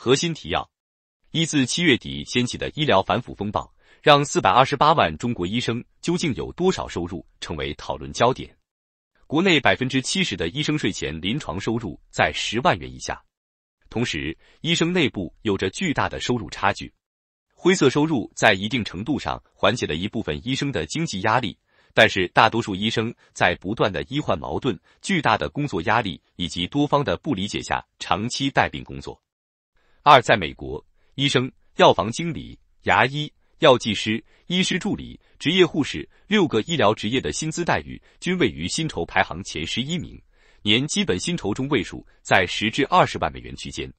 核心提要：一自七月底掀起的医疗反腐风暴，让四百二十八万中国医生究竟有多少收入成为讨论焦点。国内百分之七十的医生税前临床收入在十万元以下，同时医生内部有着巨大的收入差距。灰色收入在一定程度上缓解了一部分医生的经济压力，但是大多数医生在不断的医患矛盾、巨大的工作压力以及多方的不理解下，长期带病工作。二，在美国，医生、药房经理、牙医、药剂师、医师助理、职业护士六个医疗职业的薪资待遇均位于薪酬排行前十一名，年基本薪酬中位数在十至二十万美元区间。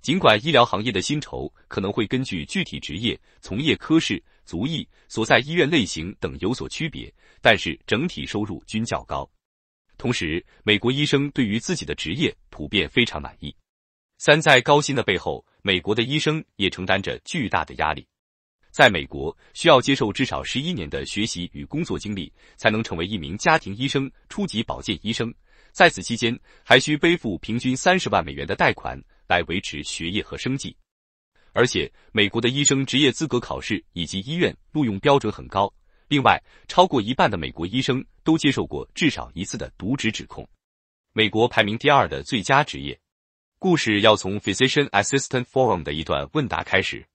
尽管医疗行业的薪酬可能会根据具体职业、从业科室、族裔、所在医院类型等有所区别，但是整体收入均较高。同时，美国医生对于自己的职业普遍非常满意。三在高薪的背后，美国的医生也承担着巨大的压力。在美国，需要接受至少十一年的学习与工作经历，才能成为一名家庭医生、初级保健医生。在此期间，还需背负平均三十万美元的贷款来维持学业和生计。而且，美国的医生职业资格考试以及医院录用标准很高。另外，超过一半的美国医生都接受过至少一次的渎职指控。美国排名第二的最佳职业。故事要从 Physician Assistant Forum 的一段问答开始。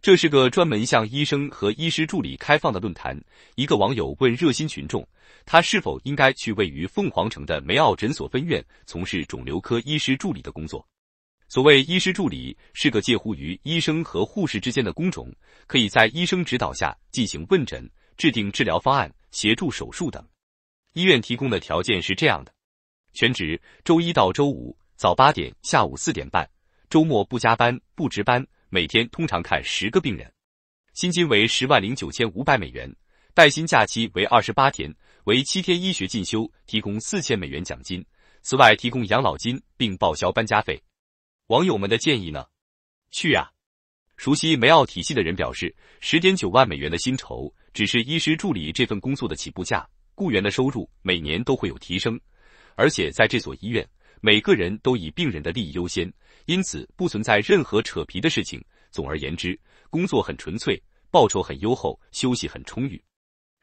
这是个专门向医生和医师助理开放的论坛。一个网友问热心群众，他是否应该去位于凤凰城的梅奥诊所分院从事肿瘤科医师助理的工作。所谓医师助理是个介乎于医生和护士之间的工种，可以在医生指导下进行问诊、制定治疗方案、协助手术等。医院提供的条件是这样的：全职，周一到周五。早八点，下午四点半，周末不加班不值班，每天通常看十个病人。薪金为十万零九千五百美元，带薪假期为二十八天，为七天医学进修提供四千美元奖金。此外，提供养老金并报销搬家费。网友们的建议呢？去啊！熟悉梅奥体系的人表示，十点九万美元的薪酬只是医师助理这份工作的起步价，雇员的收入每年都会有提升，而且在这所医院。每个人都以病人的利益优先，因此不存在任何扯皮的事情。总而言之，工作很纯粹，报酬很优厚，休息很充裕。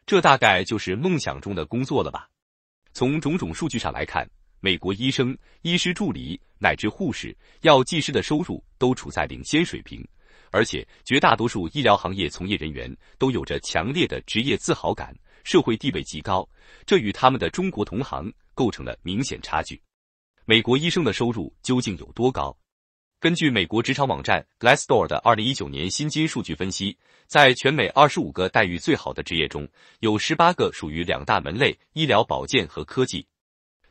这大概就是梦想中的工作了吧？从种种数据上来看，美国医生、医师助理乃至护士、药剂师的收入都处在领先水平，而且绝大多数医疗行业从业人员都有着强烈的职业自豪感，社会地位极高，这与他们的中国同行构成了明显差距。美国医生的收入究竟有多高？根据美国职场网站 Glassdoor 的二零一九年薪金数据分析，在全美二十五个待遇最好的职业中，有十八个属于两大门类：医疗保健和科技。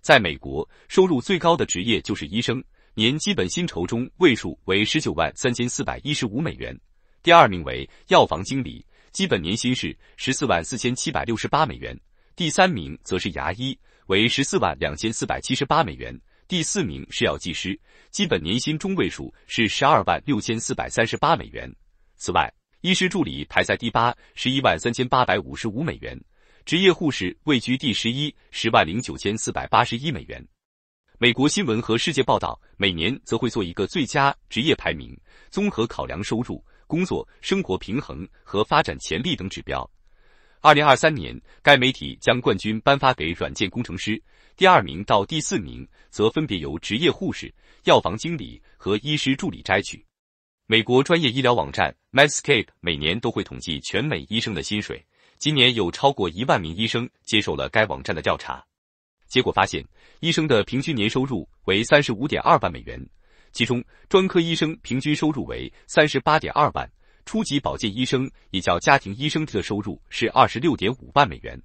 在美国，收入最高的职业就是医生，年基本薪酬中位数为十九万三千四百一十五美元。第二名为药房经理，基本年薪是十四万四千七百六十八美元。第三名则是牙医，为十四万两千四百七十八美元。第四名是药剂师，基本年薪中位数是十二万六千四百三十八美元。此外，医师助理排在第八，十一万三千八百五十五美元；职业护士位居第十一，十万零九千四百八十一美元。美国新闻和世界报道每年则会做一个最佳职业排名，综合考量收入、工作、生活平衡和发展潜力等指标。二零二三年，该媒体将冠军颁发给软件工程师，第二名到第四名则分别由职业护士、药房经理和医师助理摘取。美国专业医疗网站 Medscape 每年都会统计全美医生的薪水，今年有超过一万名医生接受了该网站的调查，结果发现，医生的平均年收入为三十五点二万美元，其中专科医生平均收入为三十八点二万。初级保健医生也叫家庭医生的收入是二十六点五万美元，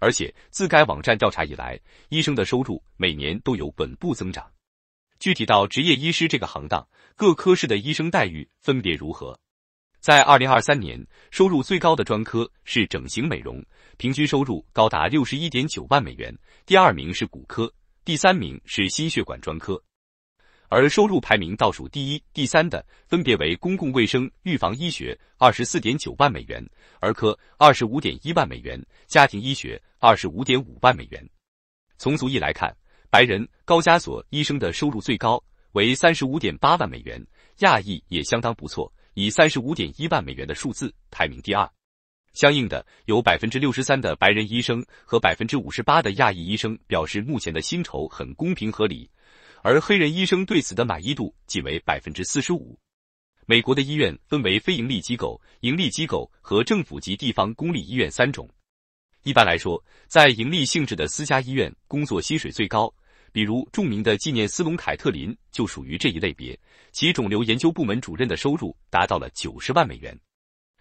而且自该网站调查以来，医生的收入每年都有稳步增长。具体到职业医师这个行当，各科室的医生待遇分别如何？在二零二三年，收入最高的专科是整形美容，平均收入高达六十一点九万美元。第二名是骨科，第三名是心血管专科。而收入排名倒数第一、第三的分别为公共卫生预防医学二十四点九万美元，儿科二十五点一万美元，家庭医学二十五点五万美元。从族裔来看，白人高加索医生的收入最高，为三十五点八万美元；亚裔也相当不错，以三十五点一万美元的数字排名第二。相应的，有百分之六十三的白人医生和百分之五十八的亚裔医生表示，目前的薪酬很公平合理。而黑人医生对此的满意度仅为百分之四十五。美国的医院分为非营利机构、营利机构和政府及地方公立医院三种。一般来说，在营利性质的私家医院工作薪水最高，比如著名的纪念斯隆凯特林就属于这一类别，其肿瘤研究部门主任的收入达到了九十万美元。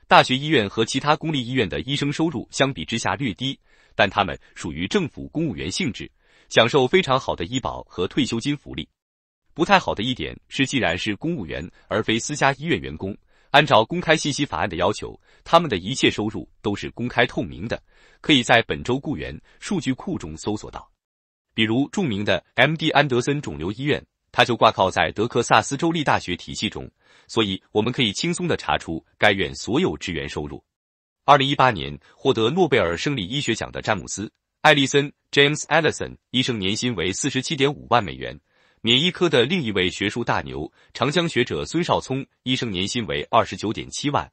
大学医院和其他公立医院的医生收入相比之下略低，但他们属于政府公务员性质。享受非常好的医保和退休金福利。不太好的一点是，既然是公务员而非私家医院员工，按照公开信息法案的要求，他们的一切收入都是公开透明的，可以在本周雇员数据库中搜索到。比如著名的 MD 安德森肿瘤医院，它就挂靠在德克萨斯州立大学体系中，所以我们可以轻松地查出该院所有职员收入。二零一八年获得诺贝尔生理医学奖的詹姆斯。艾利森 （James Allison） 医生年薪为四十七点五万美元，免疫科的另一位学术大牛长江学者孙少聪医生年薪为二十九点七万。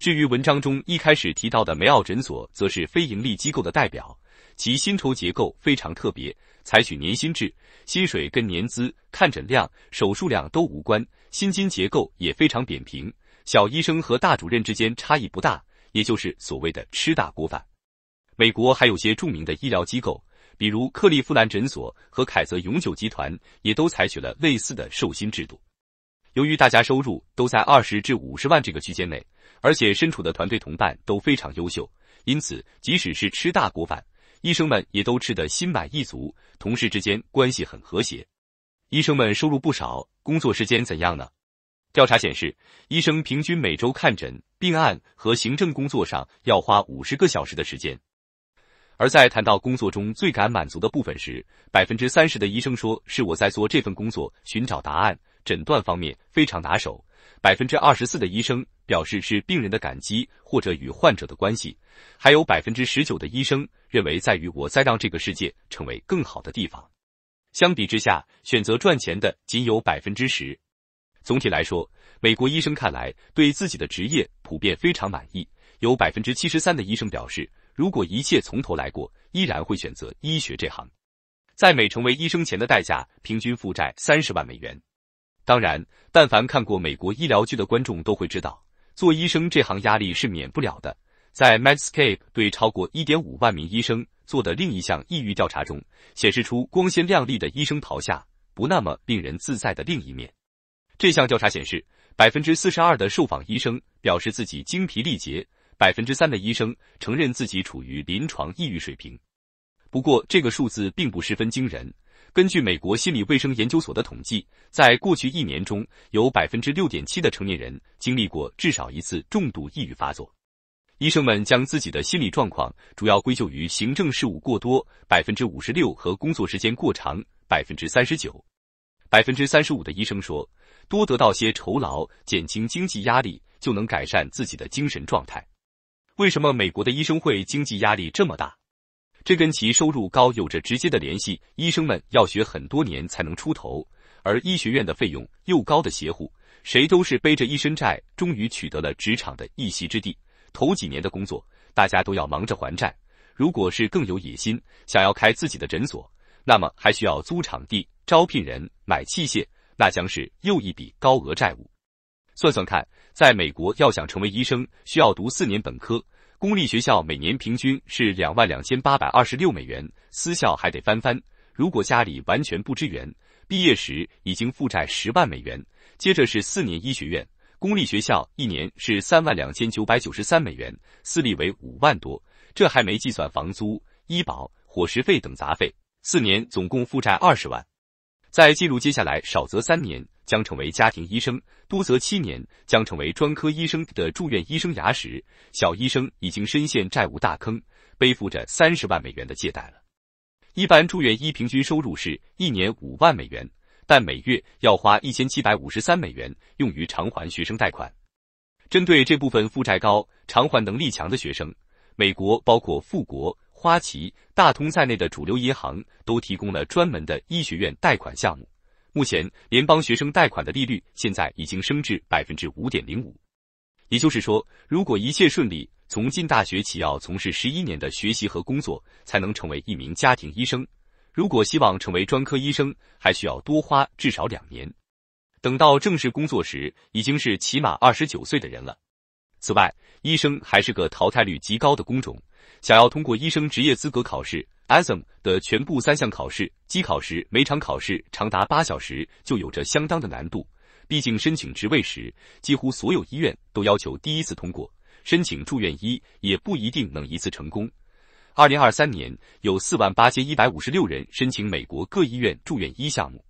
至于文章中一开始提到的梅奥诊所，则是非盈利机构的代表，其薪酬结构非常特别，采取年薪制，薪水跟年资、看诊量、手术量都无关，薪金结构也非常扁平，小医生和大主任之间差异不大，也就是所谓的吃大锅饭。美国还有些著名的医疗机构，比如克利夫兰诊所和凯泽永久集团，也都采取了类似的授薪制度。由于大家收入都在二十至五十万这个区间内，而且身处的团队同伴都非常优秀，因此即使是吃大锅饭，医生们也都吃得心满意足，同事之间关系很和谐。医生们收入不少，工作时间怎样呢？调查显示，医生平均每周看诊、病案和行政工作上要花五十个小时的时间。而在谈到工作中最感满足的部分时，百分之三十的医生说是我在做这份工作寻找答案，诊断方面非常拿手。百分之二十四的医生表示是病人的感激或者与患者的关系，还有百分之十九的医生认为在于我在让这个世界成为更好的地方。相比之下，选择赚钱的仅有百分之十。总体来说，美国医生看来对自己的职业普遍非常满意，有百分之七十三的医生表示。如果一切从头来过，依然会选择医学这行。在美成为医生前的代价，平均负债三十万美元。当然，但凡看过美国医疗剧的观众都会知道，做医生这行压力是免不了的。在 m a d s c a p e 对超过一点五万名医生做的另一项抑郁调查中，显示出光鲜亮丽的医生袍下不那么令人自在的另一面。这项调查显示，百分之四十二的受访医生表示自己精疲力竭。百分之三的医生承认自己处于临床抑郁水平，不过这个数字并不十分惊人。根据美国心理卫生研究所的统计，在过去一年中，有百分之六点七的成年人经历过至少一次重度抑郁发作。医生们将自己的心理状况主要归咎于行政事务过多（百分之五十六）和工作时间过长（百分之三十九）。百分之三十五的医生说，多得到些酬劳，减轻经济压力，就能改善自己的精神状态。为什么美国的医生会经济压力这么大？这跟其收入高有着直接的联系。医生们要学很多年才能出头，而医学院的费用又高的邪乎，谁都是背着一身债，终于取得了职场的一席之地。头几年的工作，大家都要忙着还债。如果是更有野心，想要开自己的诊所，那么还需要租场地、招聘人、买器械，那将是又一笔高额债务。算算看，在美国要想成为医生，需要读四年本科。公立学校每年平均是两万两千八百二十六美元，私校还得翻番。如果家里完全不支援，毕业时已经负债十万美元。接着是四年医学院，公立学校一年是三万两千九百九十三美元，私立为五万多。这还没计算房租、医保、伙食费等杂费，四年总共负债二十万。再进入接下来少则三年。将成为家庭医生，多则七年；将成为专科医生的住院医生。牙石小医生已经深陷债务大坑，背负着三十万美元的借贷了。一般住院医平均收入是一年五万美元，但每月要花一千七百五十三美元用于偿还学生贷款。针对这部分负债高、偿还能力强的学生，美国包括富国、花旗、大通在内的主流银行都提供了专门的医学院贷款项目。目前，联邦学生贷款的利率现在已经升至百分之五点零五。也就是说，如果一切顺利，从进大学起要从事十一年的学习和工作，才能成为一名家庭医生。如果希望成为专科医生，还需要多花至少两年。等到正式工作时，已经是起码二十九岁的人了。此外，医生还是个淘汰率极高的工种，想要通过医生职业资格考试。a s m 的全部三项考试，机考时每场考试长达八小时，就有着相当的难度。毕竟申请职位时，几乎所有医院都要求第一次通过，申请住院医也不一定能一次成功。二零二三年有四万八千一百五十六人申请美国各医院住院医项目，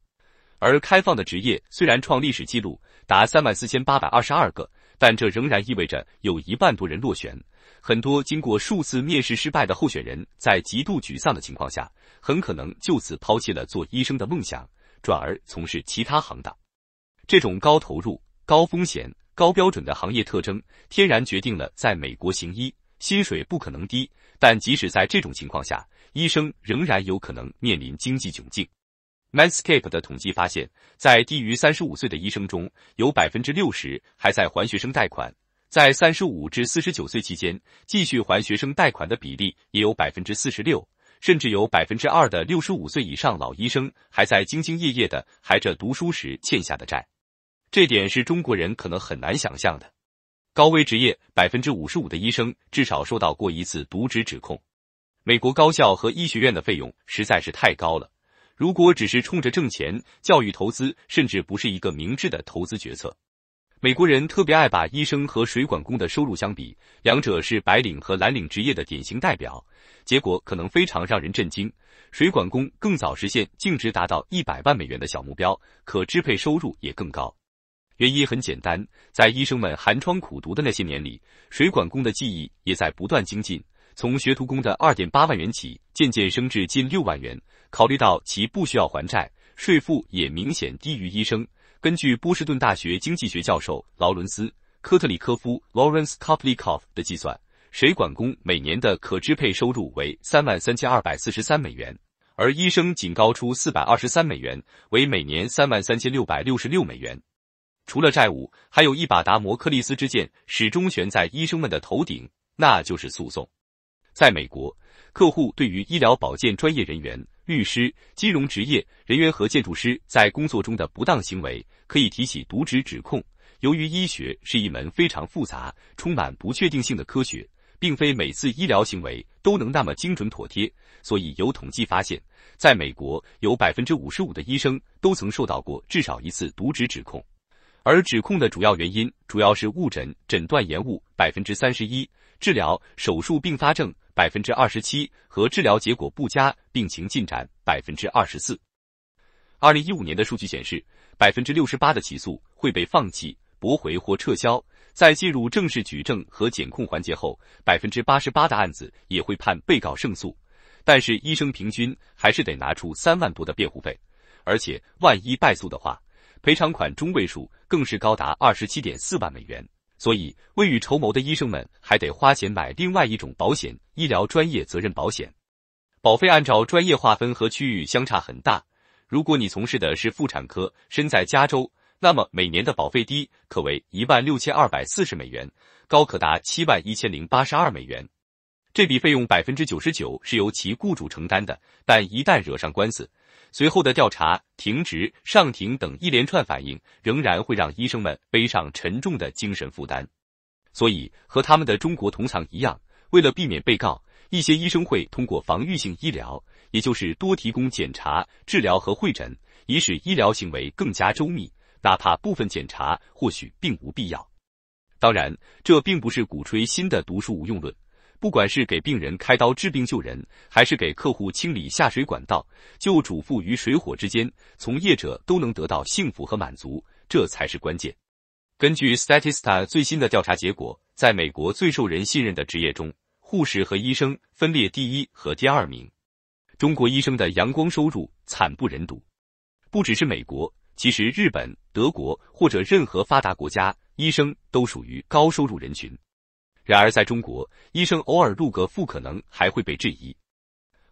而开放的职业虽然创历史记录达三万四千八百二十二个，但这仍然意味着有一万多人落选。很多经过数次面试失败的候选人在极度沮丧的情况下，很可能就此抛弃了做医生的梦想，转而从事其他行当。这种高投入、高风险、高标准的行业特征，天然决定了在美国行医薪水不可能低。但即使在这种情况下，医生仍然有可能面临经济窘境。m a n s c a p e 的统计发现，在低于三十五岁的医生中，有百分之六十还在还学生贷款。在三十五至四十九岁期间，继续还学生贷款的比例也有百分之四十六，甚至有百分之二的六十五岁以上老医生还在兢兢业业的还着读书时欠下的债，这点是中国人可能很难想象的。高危职业，百分之五十五的医生至少受到过一次渎职指控。美国高校和医学院的费用实在是太高了，如果只是冲着挣钱，教育投资甚至不是一个明智的投资决策。美国人特别爱把医生和水管工的收入相比，两者是白领和蓝领职业的典型代表，结果可能非常让人震惊。水管工更早实现净值达到一百万美元的小目标，可支配收入也更高。原因很简单，在医生们寒窗苦读的那些年里，水管工的技艺也在不断精进，从学徒工的二点八万元起，渐渐升至近六万元。考虑到其不需要还债，税负也明显低于医生。根据波士顿大学经济学教授劳伦斯科特里科夫 （Lawrence Koplikov） 的计算，水管工每年的可支配收入为三万三千二百四十三美元，而医生仅高出四百二十三美元，为每年三万三千六百六十六美元。除了债务，还有一把达摩克利斯之剑始终悬在医生们的头顶，那就是诉讼。在美国，客户对于医疗保健专业人员。律师、金融职业人员和建筑师在工作中的不当行为可以提起渎职指控。由于医学是一门非常复杂、充满不确定性的科学，并非每次医疗行为都能那么精准妥帖，所以有统计发现，在美国有百分之五十五的医生都曾受到过至少一次渎职指控。而指控的主要原因主要是误诊、诊断延误百分之三十一，治疗、手术并发症。百分之二十七和治疗结果不佳，病情进展百分之二十四。二零一五年的数据显示，百分之六十八的起诉会被放弃、驳回或撤销。在进入正式举证和检控环节后，百分之八十八的案子也会判被告胜诉。但是医生平均还是得拿出三万多的辩护费，而且万一败诉的话，赔偿款中位数更是高达二十七点四万美元。所以，未雨绸缪的医生们还得花钱买另外一种保险——医疗专业责任保险。保费按照专业划分和区域相差很大。如果你从事的是妇产科，身在加州，那么每年的保费低可为一万六千二百四十美元，高可达七万一千零八十二美元。这笔费用百分之九十九是由其雇主承担的，但一旦惹上官司。随后的调查、停职、上庭等一连串反应，仍然会让医生们背上沉重的精神负担。所以和他们的中国同行一样，为了避免被告，一些医生会通过防御性医疗，也就是多提供检查、治疗和会诊，以使医疗行为更加周密，哪怕部分检查或许并无必要。当然，这并不是鼓吹新的读书无用论。不管是给病人开刀治病救人，还是给客户清理下水管道，就主妇与水火之间，从业者都能得到幸福和满足，这才是关键。根据 Statista 最新的调查结果，在美国最受人信任的职业中，护士和医生分列第一和第二名。中国医生的阳光收入惨不忍睹，不只是美国，其实日本、德国或者任何发达国家，医生都属于高收入人群。然而，在中国，医生偶尔露个富，可能还会被质疑。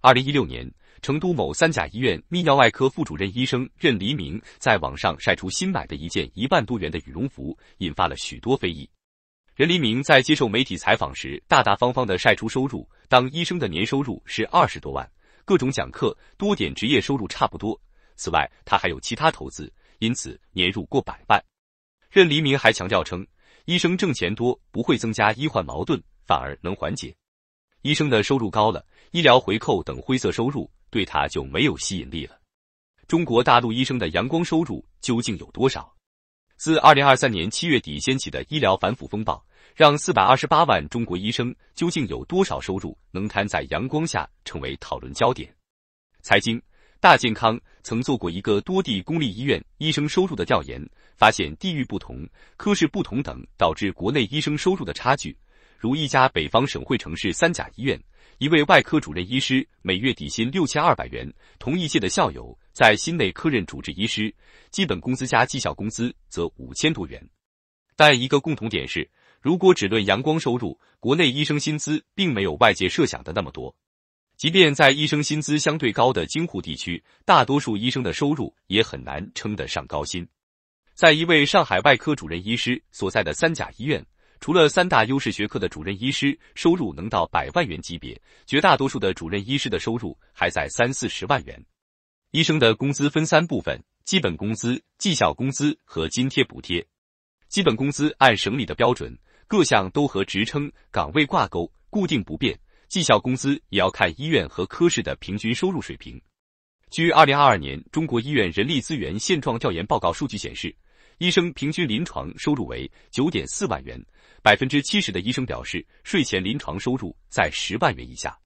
二零一六年，成都某三甲医院泌尿外科副主任医生任黎明在网上晒出新买的一件一万多元的羽绒服，引发了许多非议。任黎明在接受媒体采访时，大大方方的晒出收入，当医生的年收入是二十多万，各种讲课多点，职业收入差不多。此外，他还有其他投资，因此年入过百万。任黎明还强调称。医生挣钱多不会增加医患矛盾，反而能缓解。医生的收入高了，医疗回扣等灰色收入对他就没有吸引力了。中国大陆医生的阳光收入究竟有多少？自二零二三年七月底掀起的医疗反腐风暴，让四百二十八万中国医生究竟有多少收入能摊在阳光下，成为讨论焦点。财经。大健康曾做过一个多地公立医院医生收入的调研，发现地域不同、科室不同等导致国内医生收入的差距。如一家北方省会城市三甲医院，一位外科主任医师每月底薪六千二百元；同一届的校友在心内科任主治医师，基本工资加绩效工资则五千多元。但一个共同点是，如果只论阳光收入，国内医生薪资并没有外界设想的那么多。即便在医生薪资相对高的京沪地区，大多数医生的收入也很难称得上高薪。在一位上海外科主任医师所在的三甲医院，除了三大优势学科的主任医师收入能到百万元级别，绝大多数的主任医师的收入还在三四十万元。医生的工资分三部分：基本工资、绩效工资和津贴补贴。基本工资按省里的标准，各项都和职称、岗位挂钩，固定不变。绩效工资也要看医院和科室的平均收入水平。据二零二二年中国医院人力资源现状调研报告数据显示，医生平均临床收入为九点四万元，百分之七十的医生表示，税前临床收入在十万元以下。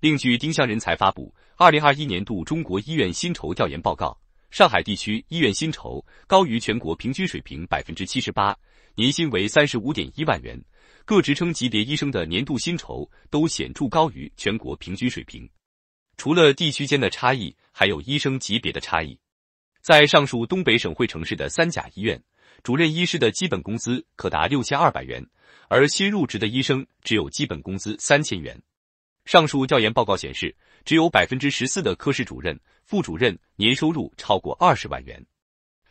另据丁香人才发布二零二一年度中国医院薪酬调研报告，上海地区医院薪酬高于全国平均水平百分之七十八，年薪为三十五点一万元。各职称级别医生的年度薪酬都显著高于全国平均水平，除了地区间的差异，还有医生级别的差异。在上述东北省会城市的三甲医院，主任医师的基本工资可达六千二百元，而新入职的医生只有基本工资三千元。上述调研报告显示，只有百分之十四的科室主任、副主任年收入超过二十万元。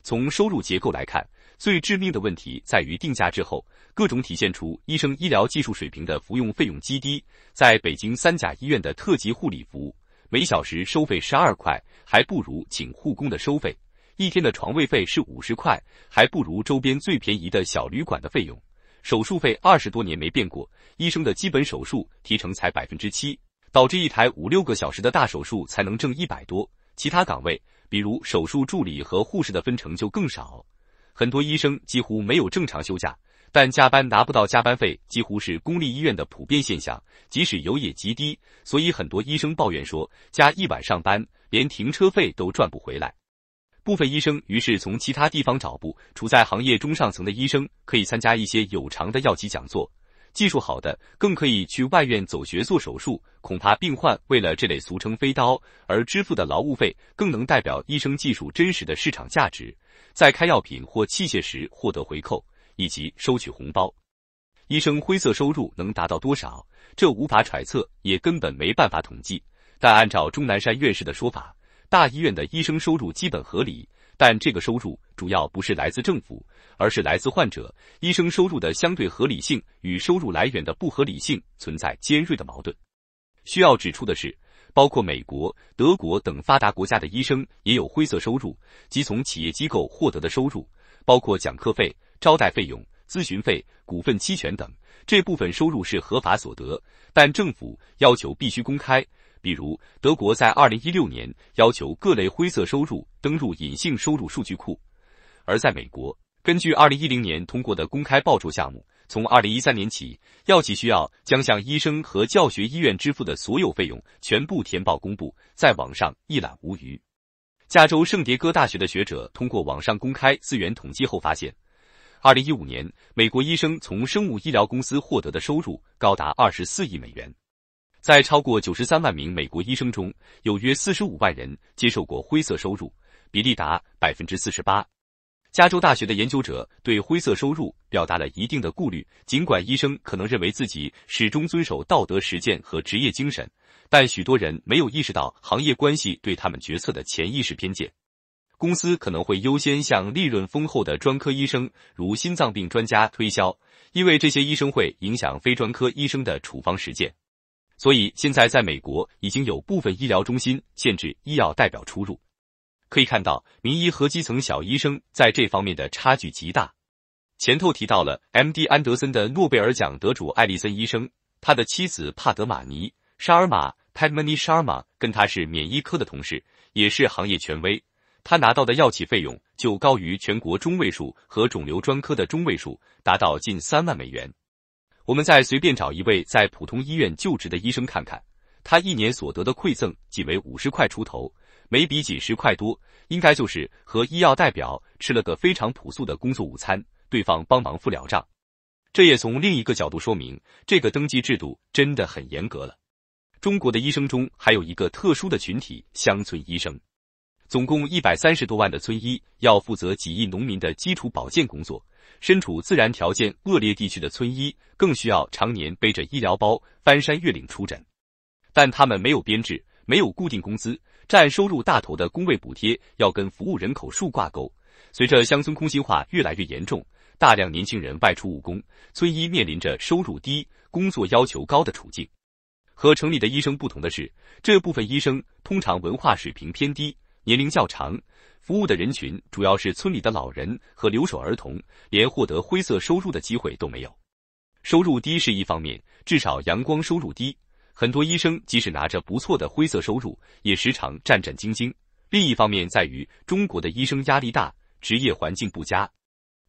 从收入结构来看，最致命的问题在于定价之后，各种体现出医生医疗技术水平的服用费用极低。在北京三甲医院的特级护理服务，每小时收费十二块，还不如请护工的收费。一天的床位费是五十块，还不如周边最便宜的小旅馆的费用。手术费二十多年没变过，医生的基本手术提成才百分之七，导致一台五六个小时的大手术才能挣一百多。其他岗位，比如手术助理和护士的分成就更少。很多医生几乎没有正常休假，但加班拿不到加班费几乎是公立医院的普遍现象，即使有也极低。所以很多医生抱怨说，加一晚上班，连停车费都赚不回来。部分医生于是从其他地方找部处在行业中上层的医生可以参加一些有偿的药企讲座，技术好的更可以去外院走穴做手术。恐怕病患为了这类俗称“飞刀”而支付的劳务费，更能代表医生技术真实的市场价值。在开药品或器械时获得回扣，以及收取红包，医生灰色收入能达到多少？这无法揣测，也根本没办法统计。但按照钟南山院士的说法，大医院的医生收入基本合理，但这个收入主要不是来自政府，而是来自患者。医生收入的相对合理性与收入来源的不合理性存在尖锐的矛盾。需要指出的是。包括美国、德国等发达国家的医生也有灰色收入，即从企业机构获得的收入，包括讲课费、招待费用、咨询费、股份期权等。这部分收入是合法所得，但政府要求必须公开。比如，德国在二零一六年要求各类灰色收入登入隐性收入数据库；而在美国，根据二零一零年通过的公开报酬项目。从二零一三年起，药企需要将向医生和教学医院支付的所有费用全部填报公布，在网上一览无余。加州圣迭戈大学的学者通过网上公开资源统计后发现，二零一五年美国医生从生物医疗公司获得的收入高达二十四亿美元，在超过九十三万名美国医生中，有约四十五万人接受过灰色收入，比例达百分之四十八。加州大学的研究者对灰色收入表达了一定的顾虑。尽管医生可能认为自己始终遵守道德实践和职业精神，但许多人没有意识到行业关系对他们决策的潜意识偏见。公司可能会优先向利润丰厚的专科医生，如心脏病专家推销，因为这些医生会影响非专科医生的处方实践。所以，现在在美国已经有部分医疗中心限制医药代表出入。可以看到，名医和基层小医生在这方面的差距极大。前头提到了 M D 安德森的诺贝尔奖得主艾利森医生，他的妻子帕德玛尼·沙尔玛 p a d m a n i Sharma） 跟他是免疫科的同事，也是行业权威。他拿到的药企费用就高于全国中位数和肿瘤专科的中位数，达到近三万美元。我们再随便找一位在普通医院就职的医生看看，他一年所得的馈赠仅为五十块出头。没比几十块多，应该就是和医药代表吃了个非常朴素的工作午餐，对方帮忙付了账。这也从另一个角度说明，这个登记制度真的很严格了。中国的医生中还有一个特殊的群体——乡村医生，总共一百三十多万的村医要负责几亿农民的基础保健工作。身处自然条件恶劣地区的村医，更需要常年背着医疗包翻山越岭出诊，但他们没有编制，没有固定工资。占收入大头的工位补贴要跟服务人口数挂钩。随着乡村空心化越来越严重，大量年轻人外出务工，村医面临着收入低、工作要求高的处境。和城里的医生不同的是，这部分医生通常文化水平偏低，年龄较长，服务的人群主要是村里的老人和留守儿童，连获得灰色收入的机会都没有。收入低是一方面，至少阳光收入低。很多医生即使拿着不错的灰色收入，也时常战战兢兢。另一方面，在于中国的医生压力大，职业环境不佳。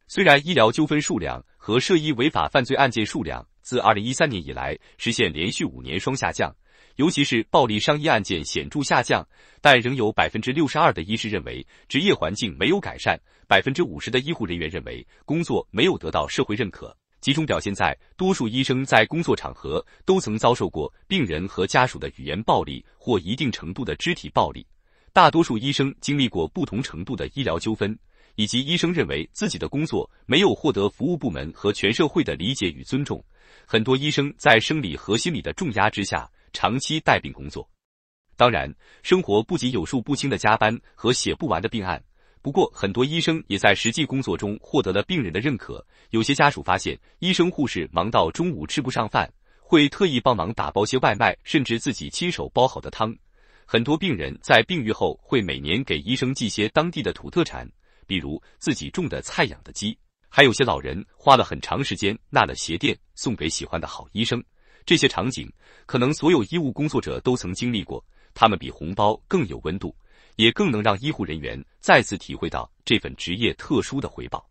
虽然医疗纠纷数量和涉医违法犯罪案件数量自2013年以来实现连续五年双下降，尤其是暴力伤医案件显著下降，但仍有62%的医师认为职业环境没有改善，50%的医护人员认为工作没有得到社会认可。集中表现在，多数医生在工作场合都曾遭受过病人和家属的语言暴力或一定程度的肢体暴力。大多数医生经历过不同程度的医疗纠纷，以及医生认为自己的工作没有获得服务部门和全社会的理解与尊重。很多医生在生理和心理的重压之下，长期带病工作。当然，生活不仅有数不清的加班和写不完的病案。不过，很多医生也在实际工作中获得了病人的认可。有些家属发现，医生护士忙到中午吃不上饭，会特意帮忙打包些外卖，甚至自己亲手煲好的汤。很多病人在病愈后，会每年给医生寄些当地的土特产，比如自己种的菜、养的鸡。还有些老人花了很长时间纳了鞋垫，送给喜欢的好医生。这些场景，可能所有医务工作者都曾经历过。他们比红包更有温度。也更能让医护人员再次体会到这份职业特殊的回报。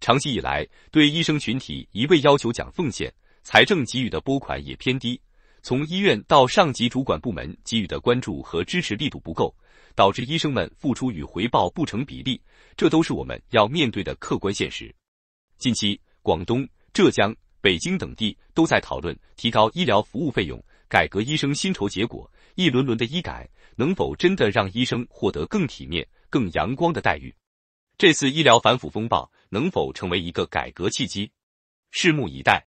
长期以来，对医生群体一味要求讲奉献，财政给予的拨款也偏低，从医院到上级主管部门给予的关注和支持力度不够，导致医生们付出与回报不成比例，这都是我们要面对的客观现实。近期，广东、浙江、北京等地都在讨论提高医疗服务费用、改革医生薪酬，结果一轮轮的医改。能否真的让医生获得更体面、更阳光的待遇？这次医疗反腐风暴能否成为一个改革契机？拭目以待。